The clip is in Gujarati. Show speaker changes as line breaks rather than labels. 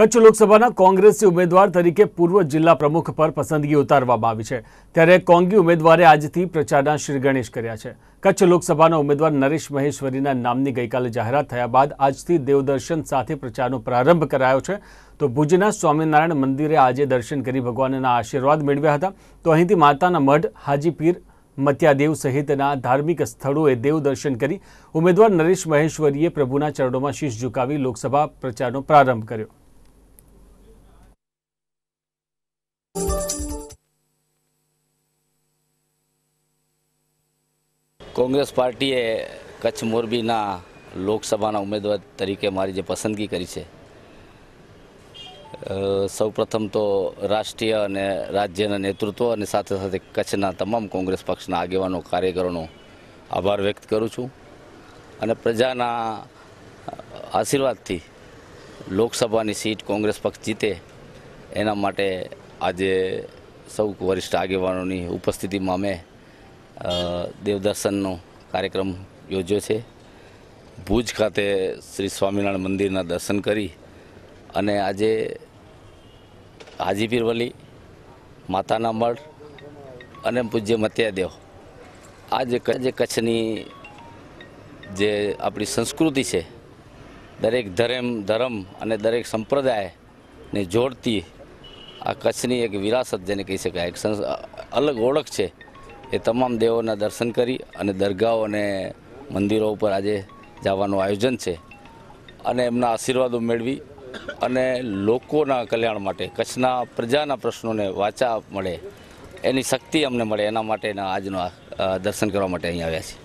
કચ્છ લોકસભાના કોંગ્રેસી ઉમેદવાર તરીકે પૂર્વ જિલ્લા પ્રમુખ પર પસંદગી ઉતારવામાં આવી છે ત્યારે કોંગી ઉમેદવારે આજથી પ્રચારના શ્રીગણેશ કર્યા છે કચ્છ લોકસભાના ઉમેદવાર નરેશ મહેશ્વરીના નામની ગઈકાલે જાહેરાત થયા બાદ આજથી દેવદર્શન સાથે પ્રચારનો પ્રારંભ કરાયો છે તો ભુજના સ્વામિનારાયણ મંદિરે આજે દર્શન કરી ભગવાનના આશીર્વાદ મેળવ્યા હતા તો અહીંથી માતાના મઢ હાજીપીર મત્યાદેવ સહિતના ધાર્મિક સ્થળોએ દેવદર્શન કરી ઉમેદવાર નરેશ મહેશ્વરીએ પ્રભુના ચરણોમાં શીશ ઝુકાવી લોકસભા પ્રચારનો પ્રારંભ કર્યો
કોંગ્રેસ પાર્ટીએ કચ્છ મોરબીના લોકસભાના ઉમેદવાર તરીકે મારી જે પસંદગી કરી છે સૌપ્રથમ તો રાષ્ટ્રીય અને રાજ્યના નેતૃત્વ અને સાથે સાથે કચ્છના તમામ કોંગ્રેસ પક્ષના આગેવાનો કાર્યકરોનો આભાર વ્યક્ત કરું છું અને પ્રજાના આશીર્વાદથી લોકસભાની સીટ કોંગ્રેસ પક્ષ જીતે એના માટે આજે સૌ વરિષ્ઠ આગેવાનોની ઉપસ્થિતિમાં મેં દેવદર્શનનો કાર્યક્રમ યોજ્યો છે ભુજ ખાતે શ્રી સ્વામિનારાયણ મંદિરના દર્શન કરી અને આજે હાજીપીર વલી માતાના મઢ અને પૂજ્ય મત્યાદેવ આ જે જે કચ્છની જે આપણી સંસ્કૃતિ છે દરેક ધર્મ ધર્મ અને દરેક સંપ્રદાયને જોડતી આ કચ્છની એક વિરાસત જેને કહી શકાય એક અલગ ઓળખ છે એ તમામ દેવોના દર્શન કરી અને દરગાહો અને મંદિરો ઉપર આજે જવાનું આયોજન છે અને એમના આશીર્વાદો મેળવી અને લોકોના કલ્યાણ માટે કચ્છના પ્રજાના પ્રશ્નોને વાચા મળે એની શક્તિ અમને મળે એના માટેના આજનો દર્શન કરવા માટે અહીં આવ્યા છીએ